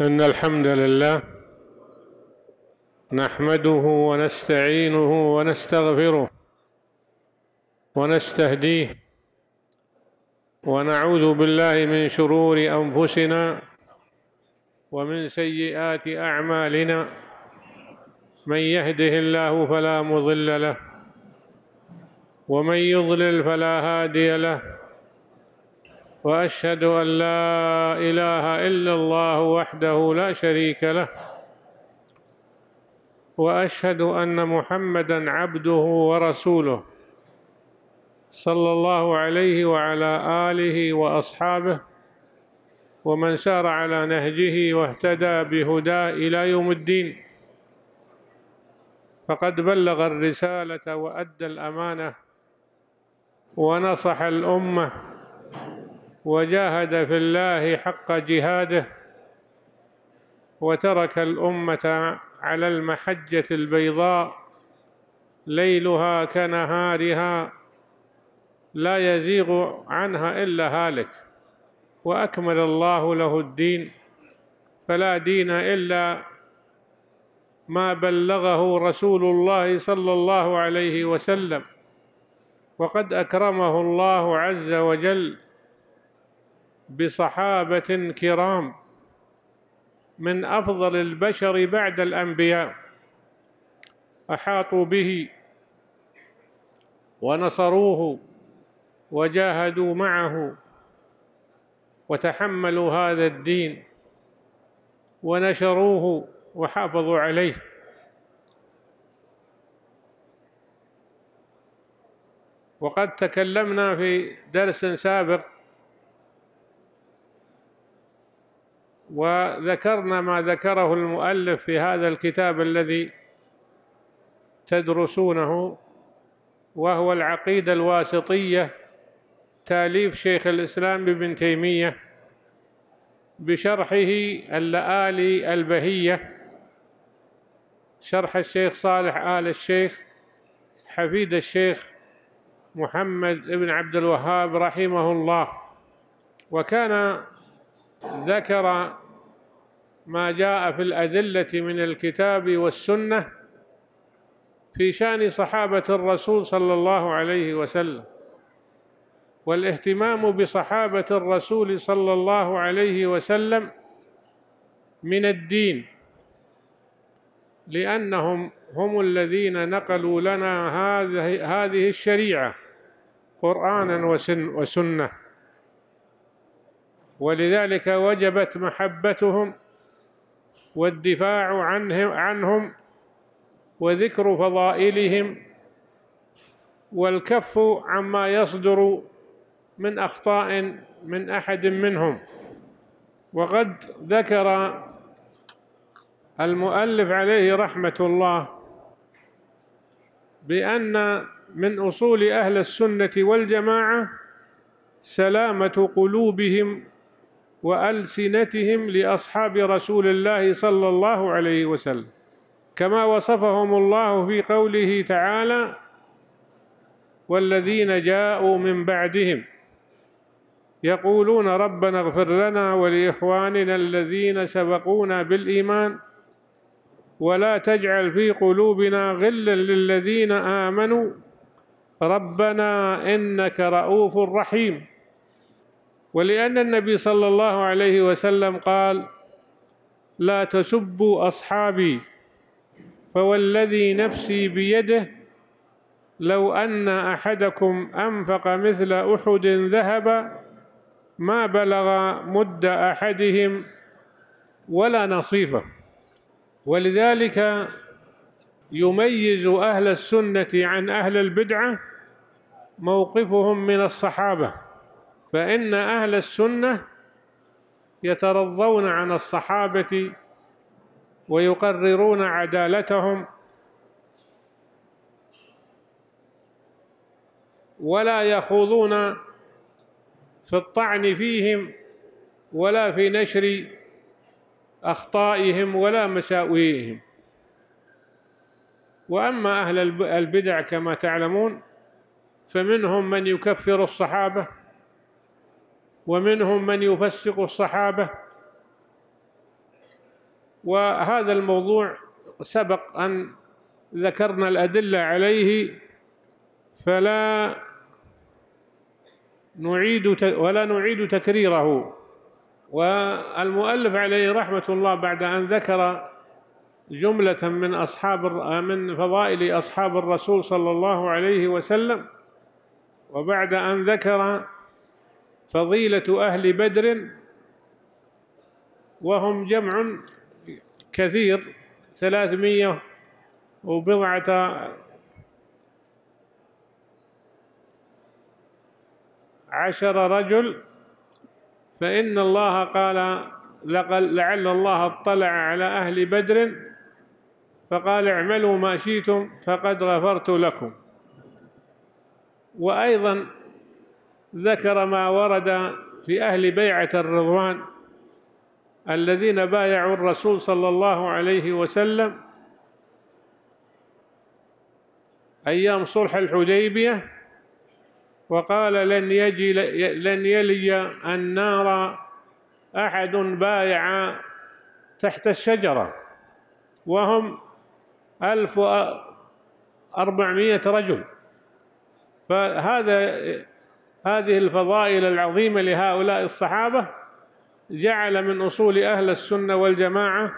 إن الحمد لله نحمده ونستعينه ونستغفره ونستهديه ونعوذ بالله من شرور أنفسنا ومن سيئات أعمالنا من يهده الله فلا مضل له ومن يضلل فلا هادي له واشهد ان لا اله الا الله وحده لا شريك له واشهد ان محمدا عبده ورسوله صلى الله عليه وعلى اله واصحابه ومن سار على نهجه واهتدى بهداه الى يوم الدين فقد بلغ الرساله وادى الامانه ونصح الامه وجاهد في الله حق جهاده وترك الأمة على المحجة البيضاء ليلها كنهارها لا يزيغ عنها إلا هالك وأكمل الله له الدين فلا دين إلا ما بلغه رسول الله صلى الله عليه وسلم وقد أكرمه الله عز وجل بصحابه كرام من افضل البشر بعد الانبياء احاطوا به ونصروه وجاهدوا معه وتحملوا هذا الدين ونشروه وحافظوا عليه وقد تكلمنا في درس سابق وذكرنا ما ذكره المؤلف في هذا الكتاب الذي تدرسونه وهو العقيدة الواسطية تاليف شيخ الإسلام ابن تيمية بشرحه اللآلي البهية شرح الشيخ صالح آل الشيخ حفيد الشيخ محمد بن عبد الوهاب رحمه الله وكان ذكر ما جاء في الأدلة من الكتاب والسنة في شأن صحابة الرسول صلى الله عليه وسلم والاهتمام بصحابة الرسول صلى الله عليه وسلم من الدين لأنهم هم الذين نقلوا لنا هذه الشريعة قرآنا وسنة ولذلك وجبت محبتهم والدفاع عنهم, عنهم وذكر فضائلهم والكف عما يصدر من أخطاء من أحد منهم وقد ذكر المؤلف عليه رحمة الله بأن من أصول أهل السنة والجماعة سلامة قلوبهم والسنتهم لاصحاب رسول الله صلى الله عليه وسلم كما وصفهم الله في قوله تعالى والذين جاءوا من بعدهم يقولون ربنا اغفر لنا ولاخواننا الذين سبقونا بالايمان ولا تجعل في قلوبنا غلا للذين امنوا ربنا انك رؤوف رحيم ولأن النبي صلى الله عليه وسلم قال لا تسبوا أصحابي فوالذي نفسي بيده لو أن أحدكم أنفق مثل أحد ذهبا ما بلغ مد أحدهم ولا نصيفه ولذلك يميز أهل السنة عن أهل البدعة موقفهم من الصحابة فإن أهل السنة يترضون عن الصحابة ويقررون عدالتهم ولا يخوضون في الطعن فيهم ولا في نشر أخطائهم ولا مساوئهم وأما أهل البدع كما تعلمون فمنهم من يكفر الصحابة ومنهم من يفسق الصحابة وهذا الموضوع سبق أن ذكرنا الأدلة عليه فلا نعيد ولا نعيد تكريره والمؤلف عليه رحمة الله بعد أن ذكر جملة من أصحاب من فضائل أصحاب الرسول صلى الله عليه وسلم وبعد أن ذكر فضيلة أهل بدر وهم جمع كثير ثلاثمية وبضعة عشر رجل فإن الله قال لعل الله اطلع على أهل بدر فقال اعملوا ما شئتم فقد غفرت لكم وأيضا ذكر ما ورد في أهل بيعة الرضوان الذين بايعوا الرسول صلى الله عليه وسلم أيام صلح الحديبية وقال لن يجي لن يلي النار أحد بايع تحت الشجرة وهم ألف وأربعمائة رجل فهذا هذه الفضائل العظيمة لهؤلاء الصحابة جعل من أصول أهل السنة والجماعة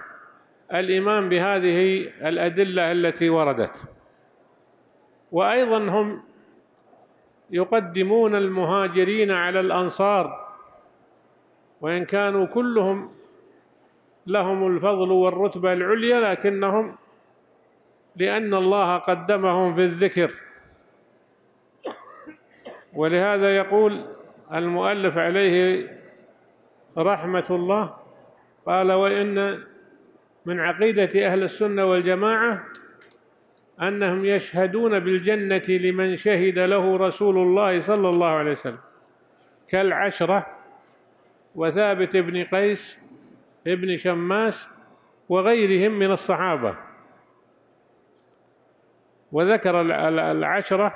الإيمان بهذه الأدلة التي وردت وأيضا هم يقدمون المهاجرين على الأنصار وإن كانوا كلهم لهم الفضل والرتبة العليا لكنهم لأن الله قدمهم في الذكر ولهذا يقول المؤلف عليه رحمة الله قال وإن من عقيدة أهل السنة والجماعة أنهم يشهدون بالجنة لمن شهد له رسول الله صلى الله عليه وسلم كالعشرة وثابت بن قيس ابن شماس وغيرهم من الصحابة وذكر العشرة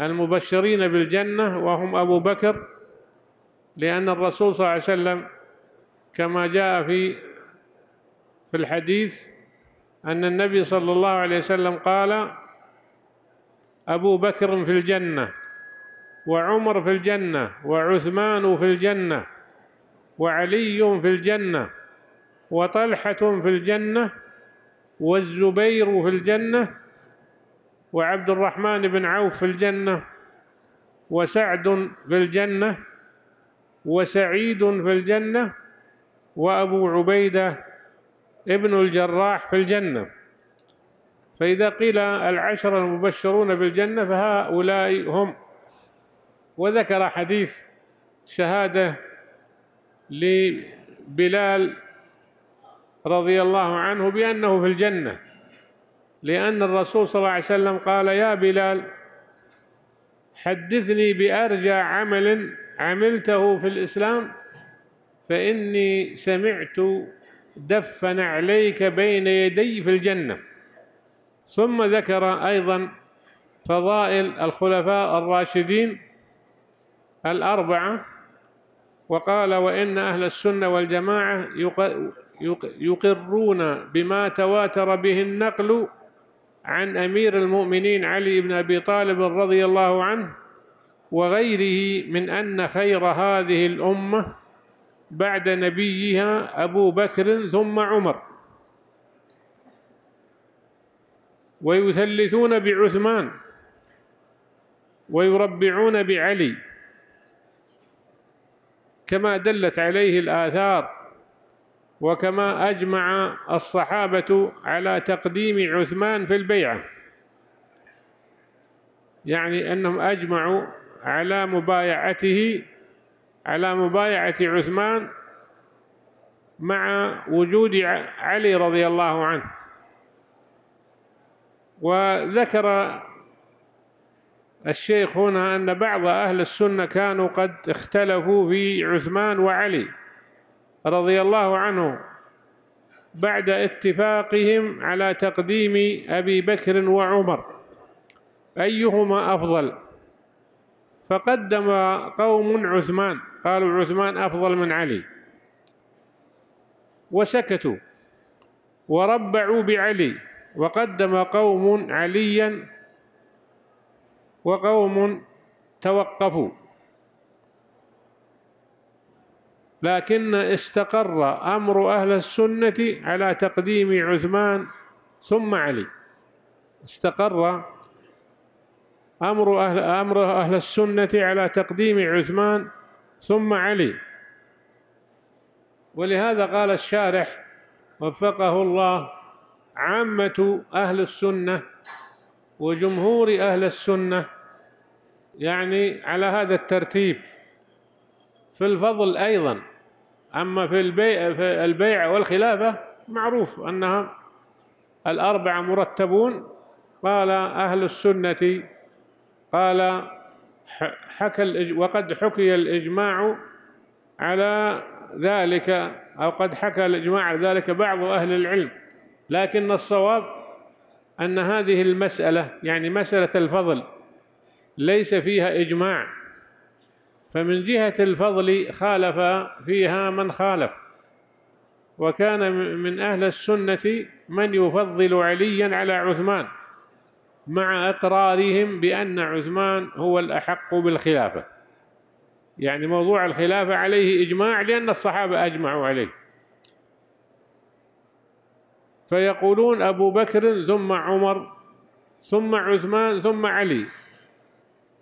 المبشرين بالجنة وهم أبو بكر لأن الرسول صلى الله عليه وسلم كما جاء في في الحديث أن النبي صلى الله عليه وسلم قال أبو بكر في الجنة وعمر في الجنة وعثمان في الجنة وعلي في الجنة وطلحة في الجنة والزبير في الجنة وعبد الرحمن بن عوف في الجنة وسعد في الجنة وسعيد في الجنة وأبو عبيدة ابن الجراح في الجنة فإذا قيل العشر المبشرون بالجنة فهؤلاء هم وذكر حديث شهادة لبلال رضي الله عنه بأنه في الجنة لأن الرسول صلى الله عليه وسلم قال يا بلال حدثني بأرجى عمل عملته في الإسلام فإني سمعت دفن عليك بين يدي في الجنة ثم ذكر أيضا فضائل الخلفاء الراشدين الأربعة وقال وإن أهل السنة والجماعة يقرون بما تواتر به النقل عن أمير المؤمنين علي بن أبي طالب رضي الله عنه وغيره من أن خير هذه الأمة بعد نبيها أبو بكر ثم عمر ويثلثون بعثمان ويربعون بعلي كما دلت عليه الآثار وكما أجمع الصحابة على تقديم عثمان في البيعة يعني أنهم أجمعوا على مبايعته على مبايعة عثمان مع وجود علي رضي الله عنه وذكر الشيخ هنا أن بعض أهل السنة كانوا قد اختلفوا في عثمان وعلي رضي الله عنه بعد اتفاقهم على تقديم أبي بكر وعمر أيهما أفضل فقدم قوم عثمان قالوا عثمان أفضل من علي وسكتوا وربعوا بعلي وقدم قوم عليا وقوم توقفوا لكن استقر أمر أهل السنة على تقديم عثمان ثم علي استقر أمر أهل, أمر أهل السنة على تقديم عثمان ثم علي ولهذا قال الشارح وفقه الله عامة أهل السنة وجمهور أهل السنة يعني على هذا الترتيب في الفضل أيضاً أما في البيع, في البيع والخلافة معروف أنها الأربعة مرتبون قال أهل السنة قال حكى وقد حكي الإجماع على ذلك أو قد حكى الإجماع على ذلك بعض أهل العلم لكن الصواب أن هذه المسألة يعني مسألة الفضل ليس فيها إجماع فمن جهة الفضل خالف فيها من خالف وكان من أهل السنة من يفضل عليا على عثمان مع إقرارهم بأن عثمان هو الأحق بالخلافة يعني موضوع الخلافة عليه إجماع لأن الصحابة أجمعوا عليه فيقولون أبو بكر ثم عمر ثم عثمان ثم علي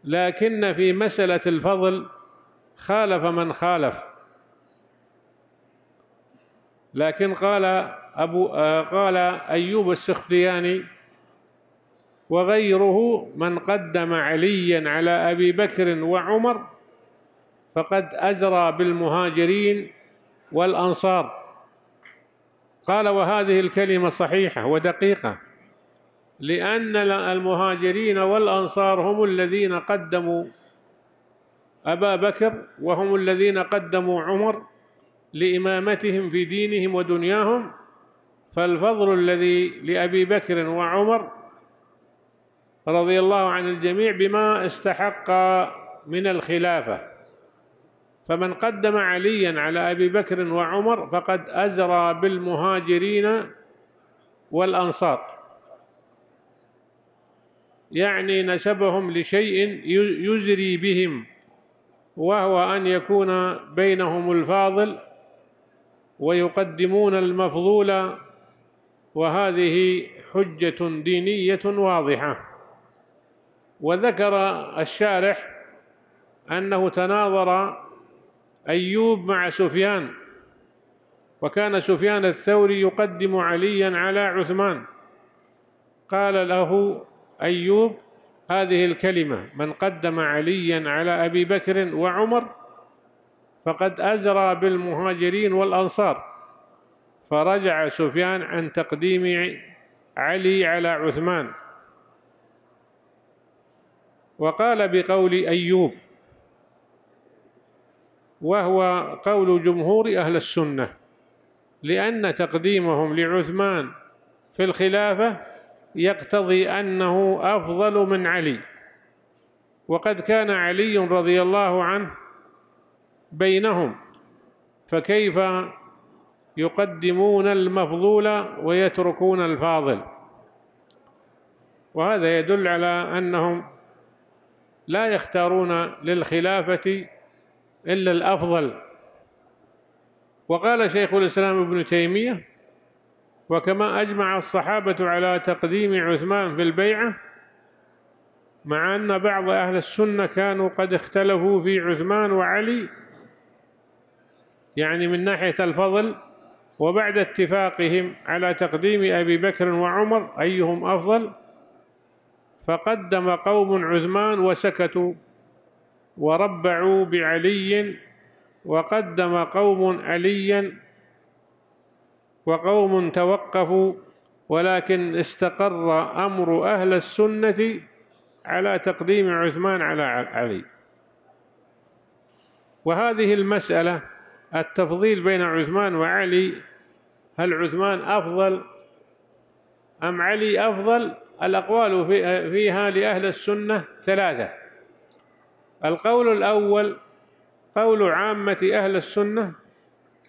لكن في مسألة الفضل خالف من خالف لكن قال أبو قال أيوب السختياني وغيره من قدم عليا على أبي بكر وعمر فقد أزرى بالمهاجرين والأنصار قال وهذه الكلمة صحيحة ودقيقة لأن المهاجرين والأنصار هم الذين قدموا أبا بكر وهم الذين قدموا عمر لإمامتهم في دينهم ودنياهم فالفضل الذي لأبي بكر وعمر رضي الله عن الجميع بما استحق من الخلافة فمن قدم عليا على أبي بكر وعمر فقد أزرى بالمهاجرين والأنصار يعني نسبهم لشيء يزري بهم وهو أن يكون بينهم الفاضل ويقدمون المفضول وهذه حجة دينية واضحة وذكر الشارح أنه تناظر أيوب مع سفيان وكان سفيان الثوري يقدم عليا على عثمان قال له أيوب هذه الكلمة من قدم عليا على أبي بكر وعمر فقد أجرى بالمهاجرين والأنصار فرجع سفيان عن تقديم علي على عثمان وقال بقول أيوب وهو قول جمهور أهل السنة لأن تقديمهم لعثمان في الخلافة يقتضي أنه أفضل من علي وقد كان علي رضي الله عنه بينهم فكيف يقدمون المفضول ويتركون الفاضل وهذا يدل على أنهم لا يختارون للخلافة إلا الأفضل وقال شيخ الإسلام ابن تيمية وكما أجمع الصحابة على تقديم عثمان في البيعة مع أن بعض أهل السنة كانوا قد اختلفوا في عثمان وعلي يعني من ناحية الفضل وبعد اتفاقهم على تقديم أبي بكر وعمر أيهم أفضل فقدم قوم عثمان وسكتوا وربعوا بعلي وقدم قوم عليا وقوم توقفوا ولكن استقر أمر أهل السنة على تقديم عثمان على علي وهذه المسألة التفضيل بين عثمان وعلي هل عثمان أفضل أم علي أفضل الأقوال فيها لأهل السنة ثلاثة القول الأول قول عامة أهل السنة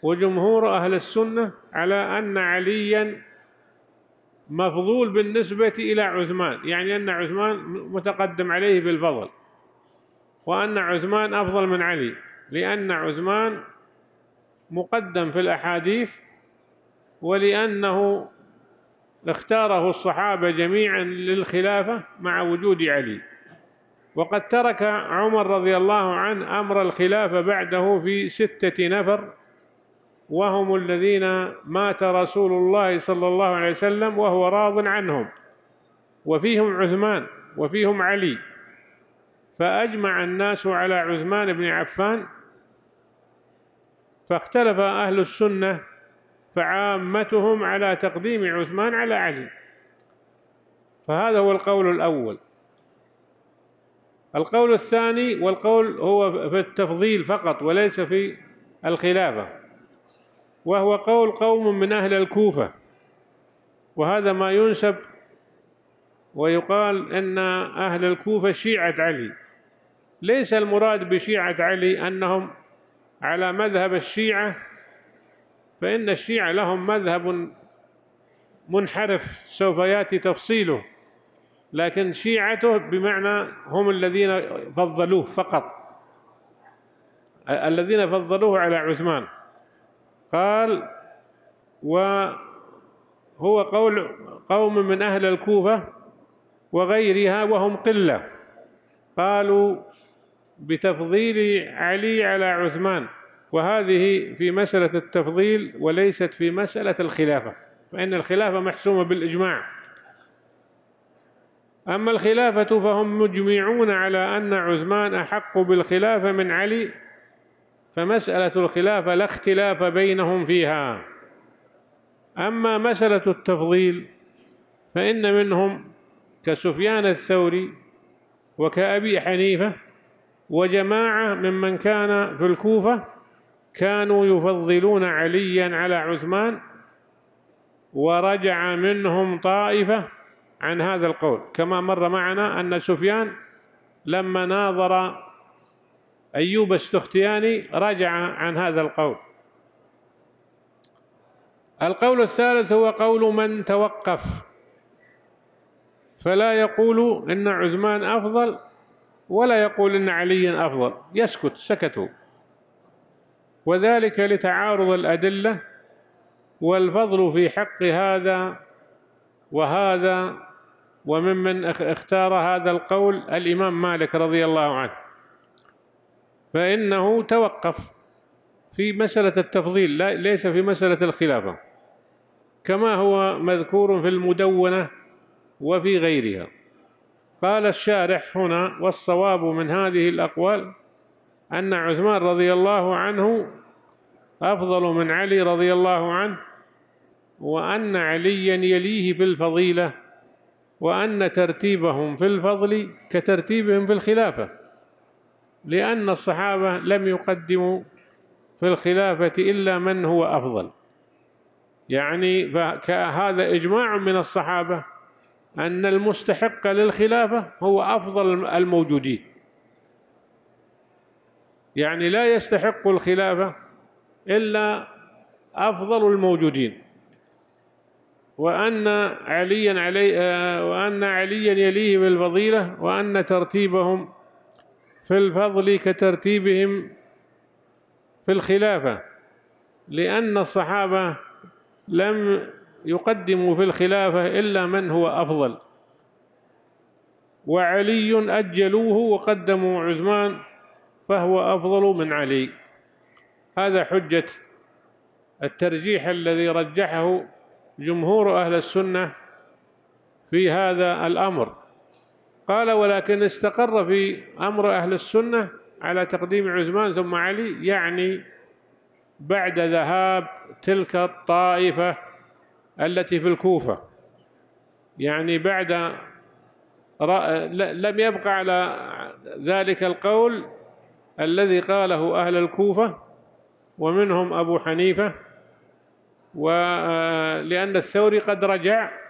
وجمهور أهل السنة على أن عليا مفضول بالنسبة إلى عثمان يعني أن عثمان متقدم عليه بالفضل وأن عثمان أفضل من علي لأن عثمان مقدم في الأحاديث ولأنه اختاره الصحابة جميعا للخلافة مع وجود علي وقد ترك عمر رضي الله عنه أمر الخلافة بعده في ستة نفر وهم الذين مات رسول الله صلى الله عليه وسلم وهو راض عنهم وفيهم عثمان وفيهم علي فأجمع الناس على عثمان بن عفان فاختلف أهل السنة فعامتهم على تقديم عثمان على علي فهذا هو القول الأول القول الثاني والقول هو في التفضيل فقط وليس في الخلافة وهو قول قوم من أهل الكوفة وهذا ما ينسب ويقال أن أهل الكوفة شيعة علي ليس المراد بشيعة علي أنهم على مذهب الشيعة فإن الشيعة لهم مذهب منحرف سوف يأتي تفصيله لكن شيعته بمعنى هم الذين فضلوه فقط الذين فضلوه على عثمان قال وهو قول قوم من أهل الكوفة وغيرها وهم قلة قالوا بتفضيل علي على عثمان وهذه في مسألة التفضيل وليست في مسألة الخلافة فإن الخلافة محسومة بالإجماع أما الخلافة فهم مجمعون على أن عثمان أحق بالخلافة من علي فمسألة الخلافة لا اختلاف بينهم فيها أما مسألة التفضيل فإن منهم كسفيان الثوري وكأبي حنيفة وجماعة ممن كان في الكوفة كانوا يفضلون عليا على عثمان ورجع منهم طائفة عن هذا القول كما مر معنا أن سفيان لما ناظر أيوب السختياني رجع عن هذا القول القول الثالث هو قول من توقف فلا يقول إن عثمان أفضل ولا يقول إن عليا أفضل يسكت سكتوا وذلك لتعارض الأدلة والفضل في حق هذا وهذا وممن اختار هذا القول الإمام مالك رضي الله عنه فإنه توقف في مسألة التفضيل لا ليس في مسألة الخلافة كما هو مذكور في المدونة وفي غيرها قال الشارح هنا والصواب من هذه الأقوال أن عثمان رضي الله عنه أفضل من علي رضي الله عنه وأن عليا يليه في الفضيلة وأن ترتيبهم في الفضل كترتيبهم في الخلافة لأن الصحابة لم يقدموا في الخلافة إلا من هو أفضل يعني فهذا إجماع من الصحابة أن المستحق للخلافة هو أفضل الموجودين يعني لا يستحق الخلافة إلا أفضل الموجودين وأن عليا علي وأن عليا يليه بالفضيلة وأن ترتيبهم في الفضل كترتيبهم في الخلافة لأن الصحابة لم يقدموا في الخلافة إلا من هو أفضل وعلي أجلوه وقدموا عثمان فهو أفضل من علي هذا حجة الترجيح الذي رجحه جمهور أهل السنة في هذا الأمر قال ولكن استقر في أمر أهل السنة على تقديم عثمان ثم علي يعني بعد ذهاب تلك الطائفة التي في الكوفة يعني بعد لم يبقى على ذلك القول الذي قاله أهل الكوفة ومنهم أبو حنيفة ولأن الثوري قد رجع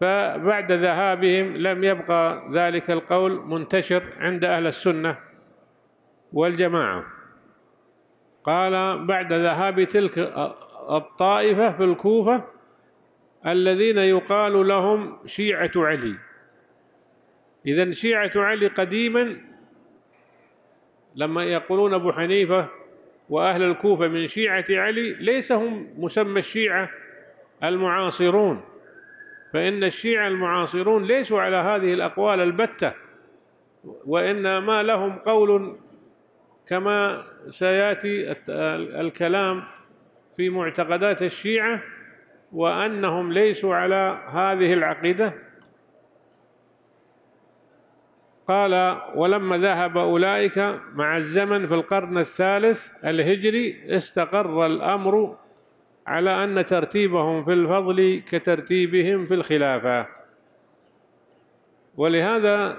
فبعد ذهابهم لم يبقى ذلك القول منتشر عند أهل السنة والجماعة قال بعد ذهاب تلك الطائفة في الكوفة الذين يقال لهم شيعة علي إذا شيعة علي قديما لما يقولون أبو حنيفة وأهل الكوفة من شيعة علي ليس هم مسمى الشيعة المعاصرون فإن الشيعة المعاصرون ليسوا على هذه الأقوال البتة وإنما لهم قول كما سياتي الكلام في معتقدات الشيعه وانهم ليسوا على هذه العقيده قال ولما ذهب اولئك مع الزمن في القرن الثالث الهجري استقر الامر على أن ترتيبهم في الفضل كترتيبهم في الخلافة ولهذا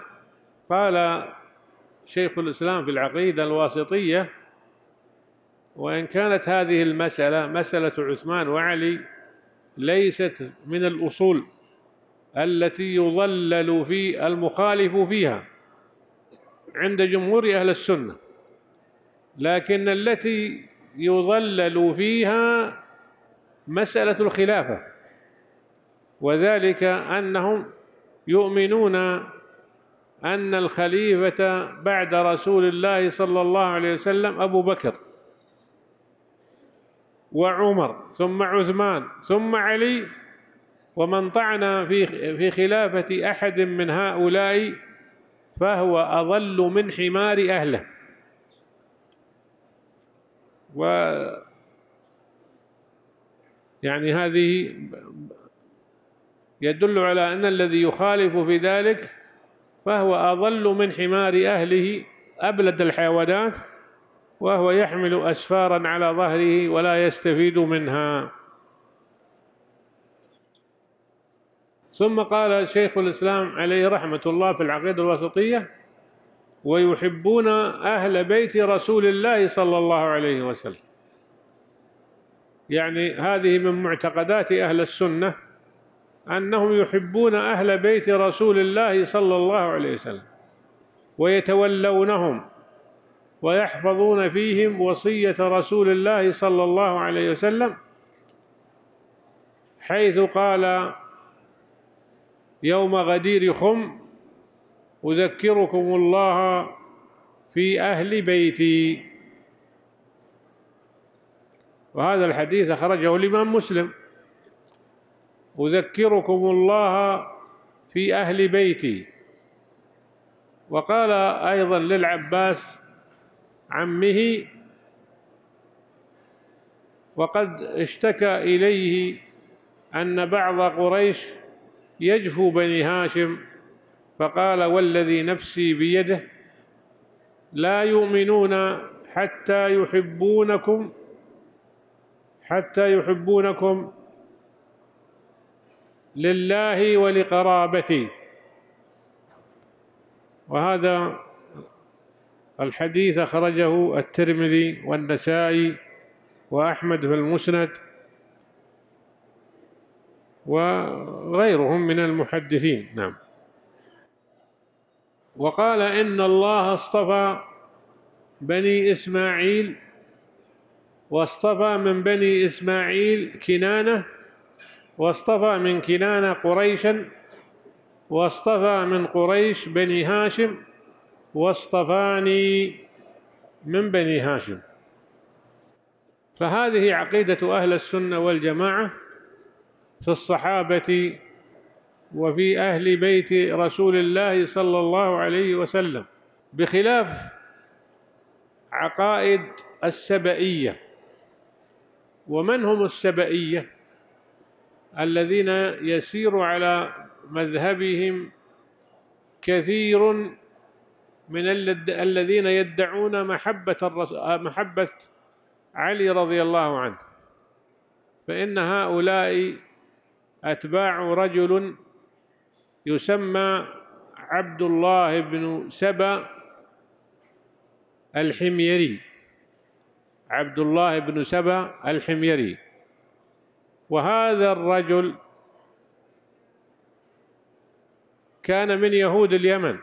قال شيخ الإسلام في العقيدة الواسطية وإن كانت هذه المسألة مسألة عثمان وعلي ليست من الأصول التي يضلل في المخالف فيها عند جمهور أهل السنة لكن التي يضلل فيها مسألة الخلافة وذلك أنهم يؤمنون أن الخليفة بعد رسول الله صلى الله عليه وسلم أبو بكر وعمر ثم عثمان ثم علي ومن طعن في في خلافة أحد من هؤلاء فهو أضل من حمار أهله و يعني هذه يدل على أن الذي يخالف في ذلك فهو أضل من حمار أهله أبلد الحيوانات وهو يحمل أسفارا على ظهره ولا يستفيد منها ثم قال شيخ الإسلام عليه رحمة الله في العقيدة الوسطية ويحبون أهل بيت رسول الله صلى الله عليه وسلم يعني هذه من معتقدات أهل السنة أنهم يحبون أهل بيت رسول الله صلى الله عليه وسلم ويتولونهم ويحفظون فيهم وصية رسول الله صلى الله عليه وسلم حيث قال يوم غدير خم أذكركم الله في أهل بيتي وهذا الحديث أخرجه الإمام مسلم أذكركم الله في أهل بيتي وقال أيضا للعباس عمه وقد اشتكى إليه أن بعض قريش يجفو بني هاشم فقال والذي نفسي بيده لا يؤمنون حتى يحبونكم حتى يحبونكم لله ولقرابته وهذا الحديث أخرجه الترمذي والنسائي وأحمد في المسند وغيرهم من المحدثين نعم وقال إن الله اصطفى بني إسماعيل واصطفى من بني إسماعيل كنانة واصطفى من كنانة قريشا واصطفى من قريش بني هاشم واصطفاني من بني هاشم فهذه عقيدة أهل السنة والجماعة في الصحابة وفي أهل بيت رسول الله صلى الله عليه وسلم بخلاف عقائد السبئية ومن هم السبئية الذين يسير على مذهبهم كثير من الذين يدعون محبة آه، محبة علي رضي الله عنه فإن هؤلاء أتباع رجل يسمى عبد الله بن سبأ الحميري عبد الله بن سبا الحميري وهذا الرجل كان من يهود اليمن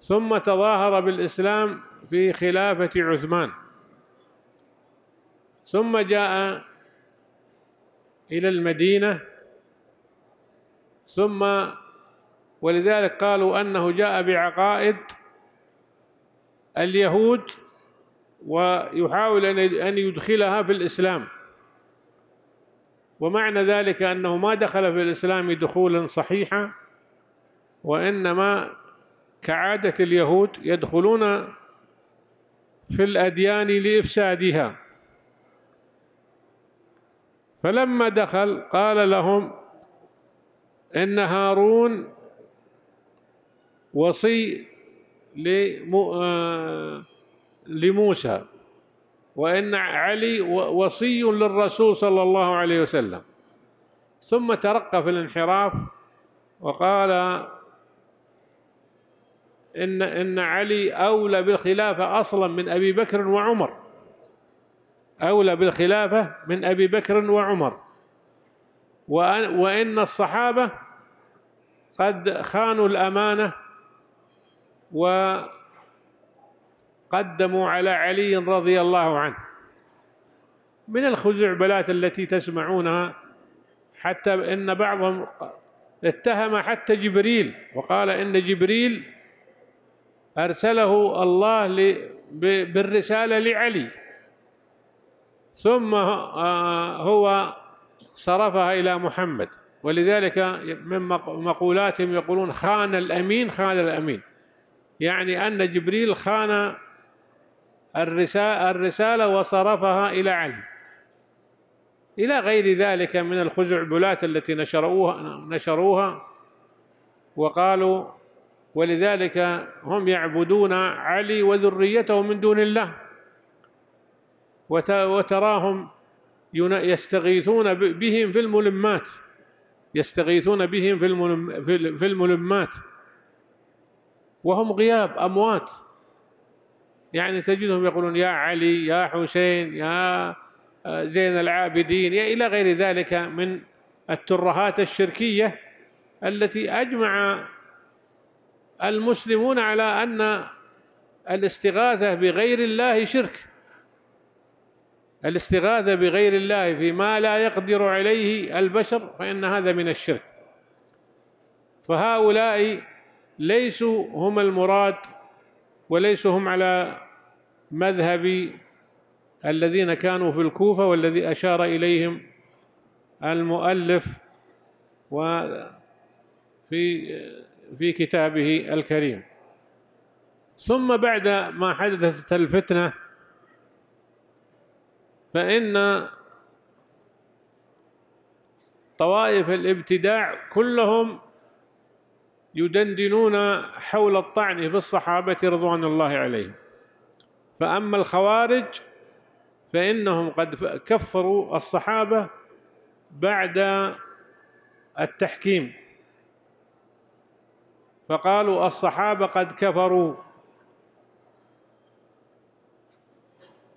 ثم تظاهر بالإسلام في خلافة عثمان ثم جاء إلى المدينة ثم ولذلك قالوا أنه جاء بعقائد اليهود ويحاول أن يدخلها في الإسلام ومعنى ذلك أنه ما دخل في الإسلام دخولا صحيحا وإنما كعادة اليهود يدخلون في الأديان لإفسادها فلما دخل قال لهم إن هارون وصي لمؤمن آه، لموسى وإن علي وصي للرسول صلى الله عليه وسلم ثم ترقى في الانحراف وقال إن إن علي أولى بالخلافة أصلا من أبي بكر وعمر أولى بالخلافة من أبي بكر وعمر وإن الصحابة قد خانوا الأمانة و قدموا على علي رضي الله عنه من الخزعبلات التي تسمعونها حتى ان بعضهم اتهم حتى جبريل وقال ان جبريل ارسله الله بالرساله لعلي ثم آه، هو صرفها الى محمد ولذلك من مقولاتهم يقولون خان الامين خان الامين يعني ان جبريل خان الرسالة وصرفها إلى علم إلى غير ذلك من الخزعبلات التي نشروها نشروها وقالوا ولذلك هم يعبدون علي وذريته من دون الله وتراهم يستغيثون بهم في الملمات يستغيثون بهم في الملمات وهم غياب أموات يعني تجدهم يقولون يا علي يا حسين يا آه، زين العابدين إلى غير ذلك من الترهات الشركية التي أجمع المسلمون على أن الاستغاثة بغير الله شرك الاستغاثة بغير الله فيما لا يقدر عليه البشر فإن هذا من الشرك فهؤلاء ليسوا هم المراد وليسوا هم على مذهب الذين كانوا في الكوفة والذي أشار إليهم المؤلف وفي في كتابه الكريم ثم بعد ما حدثت الفتنة فإن طوائف الابتداع كلهم يدندنون حول الطعن بالصحابة رضوان الله عليهم فأما الخوارج فإنهم قد كفروا الصحابة بعد التحكيم فقالوا الصحابة قد كفروا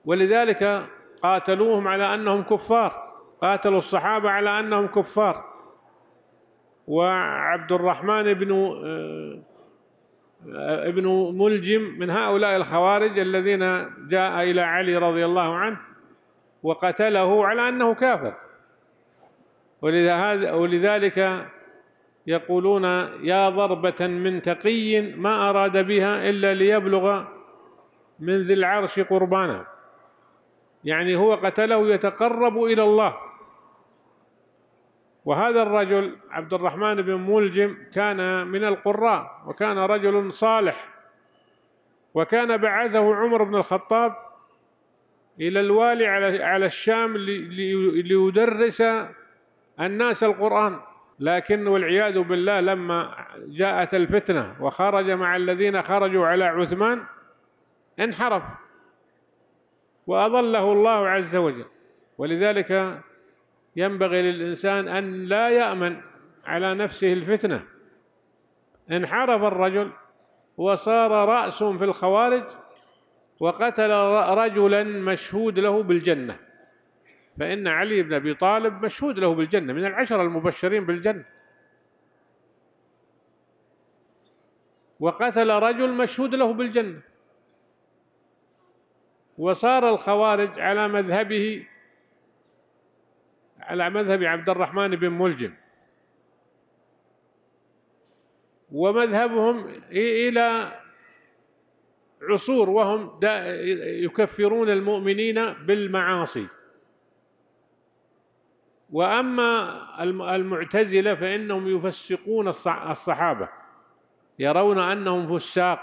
ولذلك قاتلوهم على أنهم كفار قاتلوا الصحابة على أنهم كفار وعبد الرحمن بن آه، ابن ملجم من هؤلاء الخوارج الذين جاء إلى علي رضي الله عنه وقتله على أنه كافر ولذلك يقولون يا ضربة من تقي ما أراد بها إلا ليبلغ من ذي العرش قربانا يعني هو قتله يتقرب إلى الله وهذا الرجل عبد الرحمن بن ملجم كان من القراء وكان رجل صالح وكان بعثه عمر بن الخطاب إلى الوالي على على الشام ليدرس الناس القرآن لكن والعياذ بالله لما جاءت الفتنة وخرج مع الذين خرجوا على عثمان انحرف وأضله الله عز وجل ولذلك ينبغي للإنسان أن لا يأمن على نفسه الفتنة انحرف الرجل وصار رأس في الخوارج وقتل رجلا مشهود له بالجنة فإن علي بن أبي طالب مشهود له بالجنة من العشرة المبشرين بالجنة وقتل رجل مشهود له بالجنة وصار الخوارج على مذهبه على مذهب عبد الرحمن بن ملجم ومذهبهم إلى عصور وهم يكفرون المؤمنين بالمعاصي واما المعتزله فانهم يفسقون الصحابه يرون انهم فساق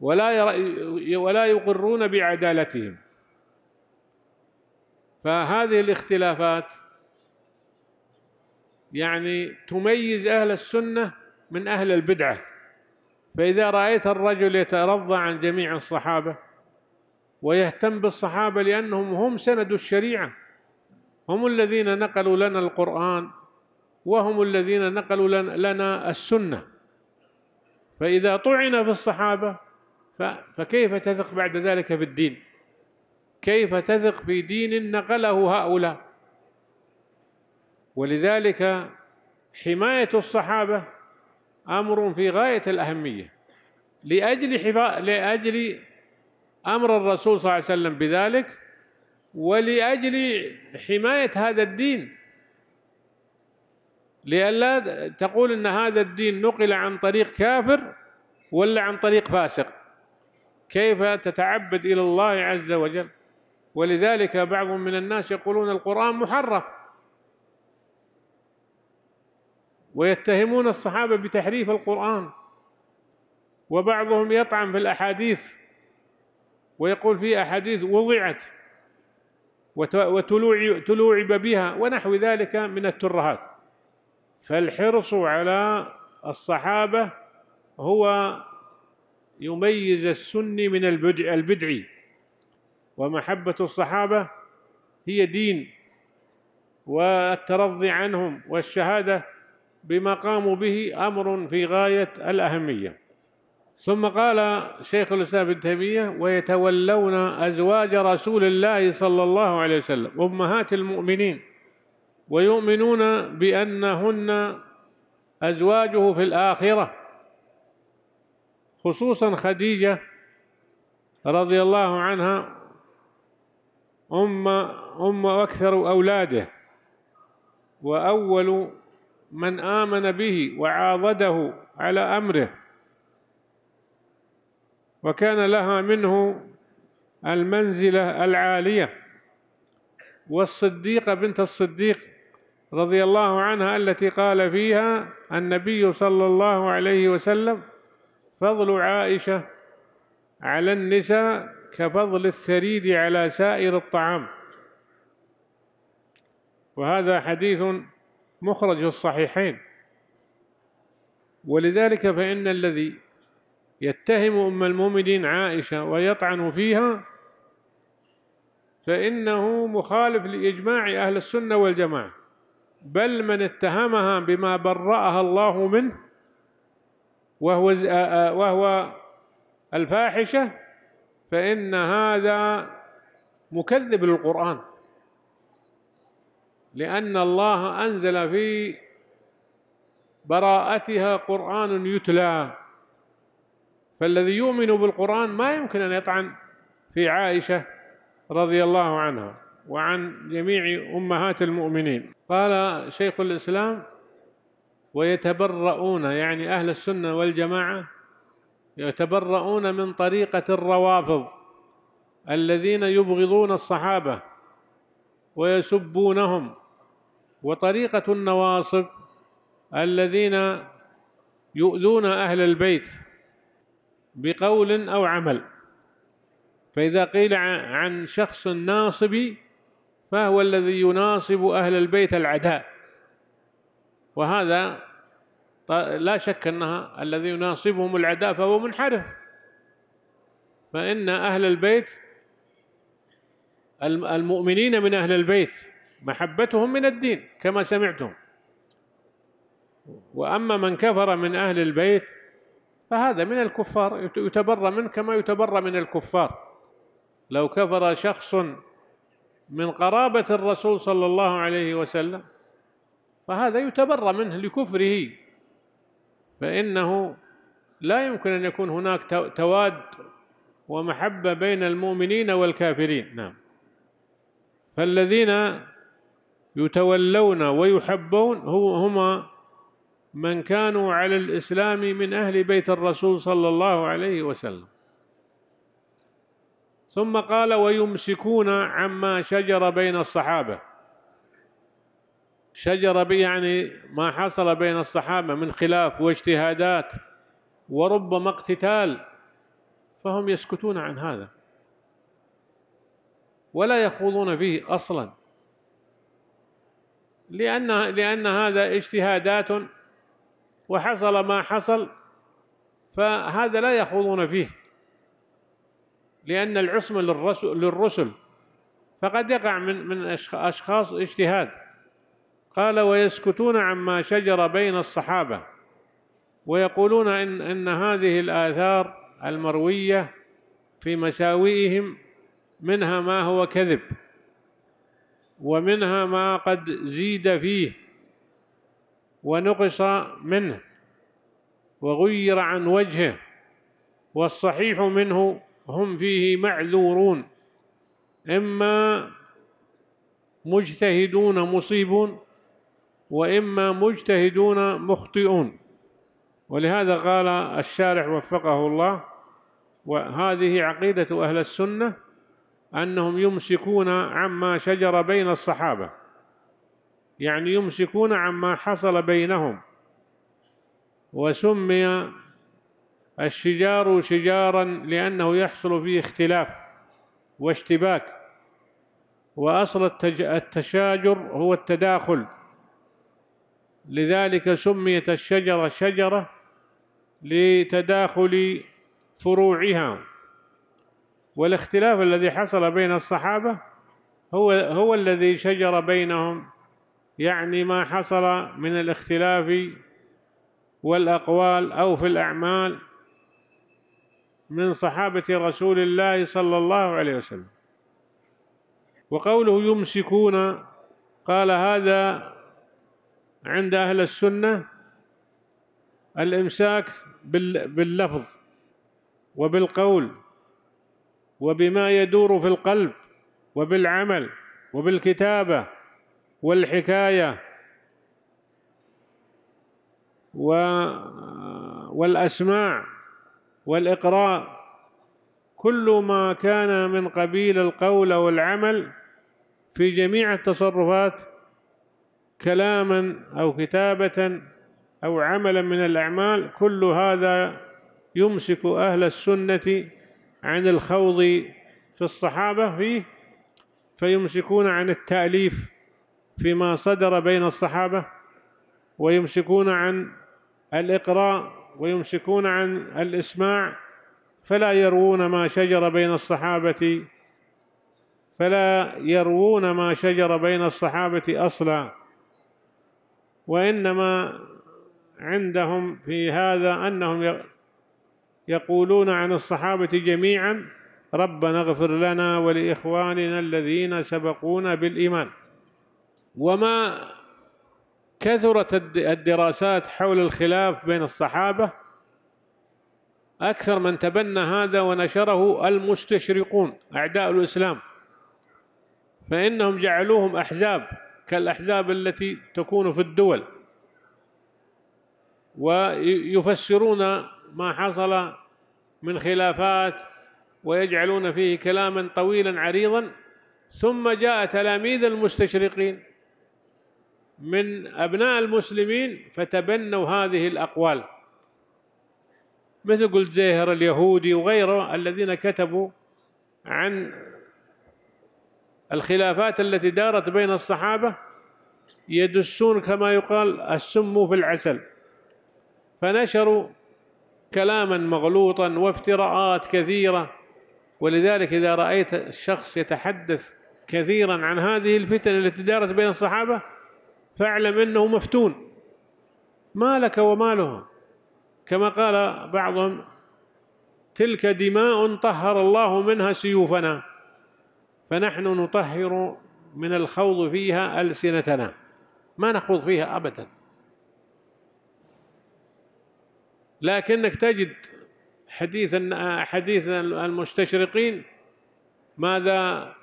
ولا ولا يقرون بعدالتهم فهذه الاختلافات يعني تميز أهل السنة من أهل البدعة فإذا رأيت الرجل يترضى عن جميع الصحابة ويهتم بالصحابة لأنهم هم سند الشريعة هم الذين نقلوا لنا القرآن وهم الذين نقلوا لنا السنة فإذا طعن في الصحابة فكيف تثق بعد ذلك بالدين كيف تثق في دين نقله هؤلاء ولذلك حماية الصحابة أمر في غاية الأهمية لأجل حفا... لأجل أمر الرسول صلى الله عليه وسلم بذلك ولأجل حماية هذا الدين لئلا تقول أن هذا الدين نقل عن طريق كافر ولا عن طريق فاسق كيف تتعبد إلى الله عز وجل ولذلك بعض من الناس يقولون القرآن محرف ويتهمون الصحابة بتحريف القرآن وبعضهم يطعن في الأحاديث ويقول في أحاديث وضعت وتلوعب بها ونحو ذلك من الترهات فالحرص على الصحابة هو يميز السني من البدعي ومحبة الصحابة هي دين والترضي عنهم والشهادة بما قاموا به أمر في غاية الأهمية ثم قال شيخ الإسلام ابن تيمية ويتولون أزواج رسول الله صلى الله عليه وسلم أمهات المؤمنين ويؤمنون بأنهن أزواجه في الآخرة خصوصا خديجة رضي الله عنها أم أم أكثر أولاده وأول من آمن به وعاضده على أمره وكان لها منه المنزلة العالية والصديقة بنت الصديق رضي الله عنها التي قال فيها النبي صلى الله عليه وسلم فضل عائشة على النساء كفضل الثريد على سائر الطعام وهذا حديث مخرج الصحيحين ولذلك فإن الذي يتهم أم المؤمنين عائشة ويطعن فيها فإنه مخالف لإجماع أهل السنة والجماعة بل من اتهمها بما برأها الله منه وهو وهو الفاحشة فإن هذا مكذب للقرآن لأن الله أنزل في براءتها قرآن يتلى فالذي يؤمن بالقرآن ما يمكن أن يطعن في عائشة رضي الله عنها وعن جميع أمهات المؤمنين قال شيخ الإسلام ويتبرؤون يعني أهل السنة والجماعة يتبرؤون من طريقة الروافض الذين يبغضون الصحابة ويسبونهم وطريقة النواصب الذين يؤذون أهل البيت بقول أو عمل فإذا قيل عن شخص ناصبي فهو الذي يناصب أهل البيت العداء وهذا لا شك أنها الذي يناصبهم العداء فهو منحرف فإن أهل البيت المؤمنين من أهل البيت محبتهم من الدين كما سمعتم وأما من كفر من أهل البيت فهذا من الكفار يتبرى منه كما يتبرى من الكفار لو كفر شخص من قرابة الرسول صلى الله عليه وسلم فهذا يتبرى منه لكفره فإنه لا يمكن أن يكون هناك تواد ومحبة بين المؤمنين والكافرين نعم فالذين يتولون ويحبون هما من كانوا على الإسلام من أهل بيت الرسول صلى الله عليه وسلم ثم قال ويمسكون عما شجر بين الصحابة شجر به يعني ما حصل بين الصحابة من خلاف واجتهادات وربما اقتتال فهم يسكتون عن هذا ولا يخوضون فيه أصلا لأن لأن هذا اجتهادات وحصل ما حصل فهذا لا يخوضون فيه لأن العصمة للرسل للرسل فقد يقع من من أشخاص اجتهاد قال ويسكتون عما شجر بين الصحابة ويقولون إن, إن هذه الآثار المروية في مساوئهم منها ما هو كذب ومنها ما قد زيد فيه ونقص منه وغير عن وجهه والصحيح منه هم فيه معذورون إما مجتهدون مصيبون وإما مجتهدون مخطئون ولهذا قال الشارح وفقه الله وهذه عقيدة أهل السنة أنهم يمسكون عما شجر بين الصحابة يعني يمسكون عما حصل بينهم وسمي الشجار شجارا لأنه يحصل فيه اختلاف واشتباك وأصل التشاجر هو التداخل لذلك سميت الشجرة شجرة لتداخل فروعها والاختلاف الذي حصل بين الصحابة هو هو الذي شجر بينهم يعني ما حصل من الاختلاف والأقوال أو في الأعمال من صحابة رسول الله صلى الله عليه وسلم وقوله يمسكون قال هذا عند أهل السنة الإمساك باللفظ وبالقول وبما يدور في القلب وبالعمل وبالكتابة والحكاية و والأسماع والإقراء كل ما كان من قبيل القول والعمل في جميع التصرفات كلاما او كتابه او عملا من الاعمال كل هذا يمسك اهل السنه عن الخوض في الصحابه فيه فيمسكون عن التاليف فيما صدر بين الصحابه ويمسكون عن الاقراء ويمسكون عن الاسماع فلا يروون ما شجر بين الصحابه فلا يروون ما شجر بين الصحابه اصلا وإنما عندهم في هذا أنهم يقولون عن الصحابة جميعا ربنا اغفر لنا ولإخواننا الذين سبقونا بالإيمان وما كثرت الدراسات حول الخلاف بين الصحابة أكثر من تبنى هذا ونشره المستشرقون أعداء الإسلام فإنهم جعلوهم أحزاب كالأحزاب التي تكون في الدول ويفسرون ما حصل من خلافات ويجعلون فيه كلاما طويلا عريضا ثم جاء تلاميذ المستشرقين من أبناء المسلمين فتبنوا هذه الأقوال مثل قلت زيهر اليهودي وغيره الذين كتبوا عن الخلافات التي دارت بين الصحابة يدسون كما يقال السم في العسل فنشروا كلاما مغلوطا وافتراءات كثيرة ولذلك إذا رأيت الشخص يتحدث كثيرا عن هذه الفتن التي دارت بين الصحابة فاعلم أنه مفتون ما لك ومالهم كما قال بعضهم تلك دماء طهر الله منها سيوفنا فنحن نطهر من الخوض فيها ألسنتنا ما نخوض فيها أبدا لكنك تجد حديث حديث المستشرقين ماذا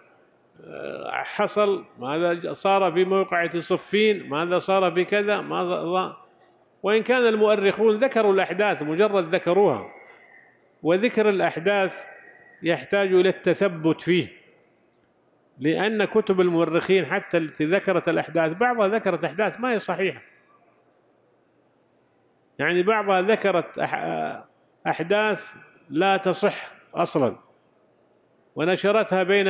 آه، حصل ماذا صار في موقعة صفين ماذا صار في كذا ماذا وإن كان المؤرخون ذكروا الأحداث مجرد ذكروها وذكر الأحداث يحتاج إلى التثبت فيه لأن كتب المؤرخين حتى التي ذكرت الأحداث بعضها ذكرت أحداث ما هي صحيحة يعني بعضها ذكرت أحداث لا تصح أصلا ونشرتها بين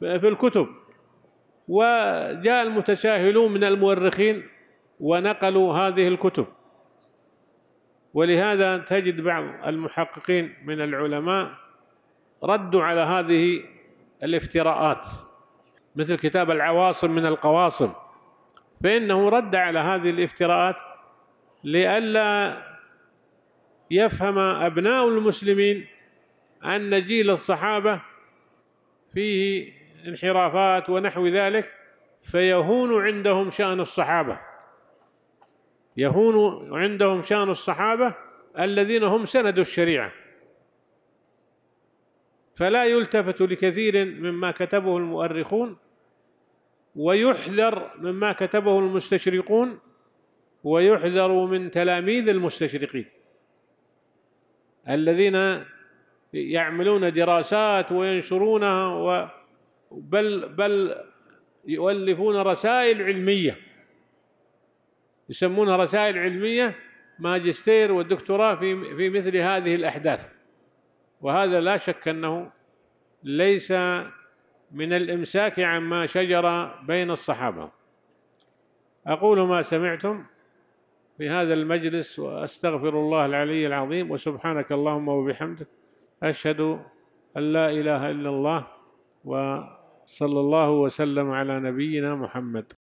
في الكتب وجاء المتساهلون من المؤرخين ونقلوا هذه الكتب ولهذا تجد بعض المحققين من العلماء ردوا على هذه الافتراءات مثل كتاب العواصم من القواصم فإنه رد على هذه الافتراءات لئلا يفهم أبناء المسلمين أن جيل الصحابة فيه انحرافات ونحو ذلك فيهون عندهم شأن الصحابة يهون عندهم شأن الصحابة الذين هم سند الشريعة فلا يلتفت لكثير مما كتبه المؤرخون ويحذر مما كتبه المستشرقون ويحذر من تلاميذ المستشرقين الذين يعملون دراسات وينشرونها و بل بل يؤلفون رسائل علميه يسمونها رسائل علميه ماجستير ودكتوراه في في مثل هذه الاحداث وهذا لا شك انه ليس من الامساك عما شجر بين الصحابه اقول ما سمعتم في هذا المجلس واستغفر الله العلي العظيم وسبحانك اللهم وبحمدك اشهد ان لا اله الا الله وصلى الله وسلم على نبينا محمد